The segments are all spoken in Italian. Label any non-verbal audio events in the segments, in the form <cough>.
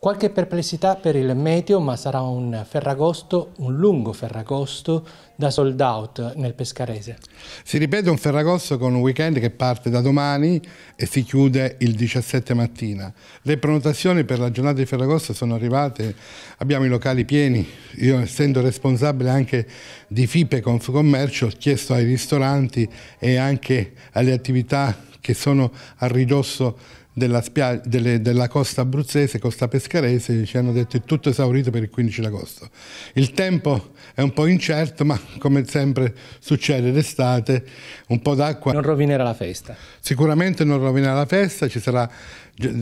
Qualche perplessità per il meteo, ma sarà un ferragosto, un lungo ferragosto da sold out nel Pescarese. Si ripete un ferragosto con un weekend che parte da domani e si chiude il 17 mattina. Le prenotazioni per la giornata di ferragosto sono arrivate, abbiamo i locali pieni, io essendo responsabile anche di FIPE Confcommercio ho chiesto ai ristoranti e anche alle attività che sono a ridosso della, spiag- delle, della, costa abruzzese, costa pescarese, ci hanno detto è tutto esaurito per il 15 agosto. Il tempo è un po' incerto, ma come sempre succede d'estate, un po' d'acqua... Non rovinerà la festa. Sicuramente non rovinerà la festa, ci sarà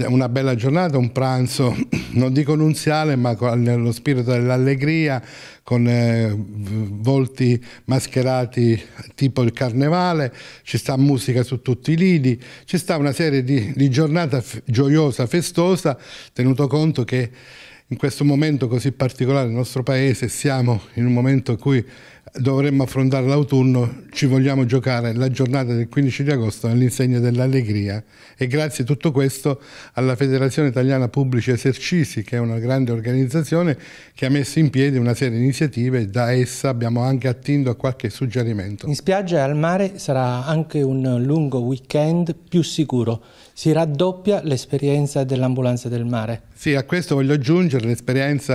una bella giornata, un pranzo, <clears throat> non dico nunziale, ma con, lo spirito dell'allegria, con eh, volti mascherati tipo il carnevale, ci sta musica su tutti i lidi, ci sta una serie di, di giornate giornata gioiosa, festosa, tenuto conto che in questo momento così particolare nel nostro Paese siamo in un momento in cui dovremmo affrontare l'autunno, ci vogliamo giocare la giornata del 15 di agosto all'insegna dell'allegria e grazie a tutto questo alla Federazione Italiana Pubblici Esercizi, che è una grande organizzazione che ha messo in piedi una serie di iniziative e da essa abbiamo anche attinto a qualche suggerimento. In spiaggia e al mare sarà anche un lungo weekend più sicuro, si raddoppia l'esperienza dell'ambulanza del mare. Sì, a questo voglio aggiungere l'esperienza,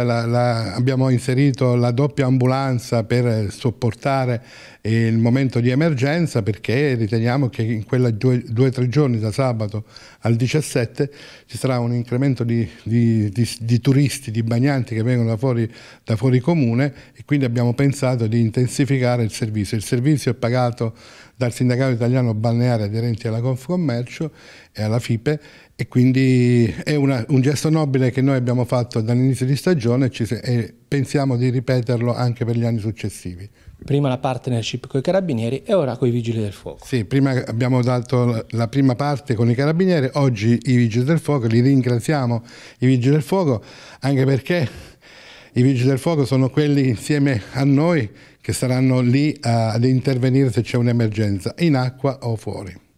abbiamo inserito la doppia ambulanza per eh, sopportare sopportare il momento di emergenza perché riteniamo che in quei due o tre giorni da sabato al 17 ci sarà un incremento di, di, di, di turisti, di bagnanti che vengono da fuori, da fuori comune e quindi abbiamo pensato di intensificare il servizio. Il servizio è pagato dal sindacato italiano balneare aderenti alla Confcommercio e alla FIPE e quindi è una, un gesto nobile che noi abbiamo fatto dall'inizio di stagione ci, e pensiamo di ripeterlo anche per gli anni successivi. Prima la partnership con i carabinieri e ora con i vigili del fuoco. Sì, prima abbiamo dato la prima parte con i carabinieri, oggi i vigili del fuoco, li ringraziamo i vigili del fuoco anche perché i vigili del fuoco sono quelli insieme a noi che saranno lì eh, ad intervenire se c'è un'emergenza, in acqua o fuori.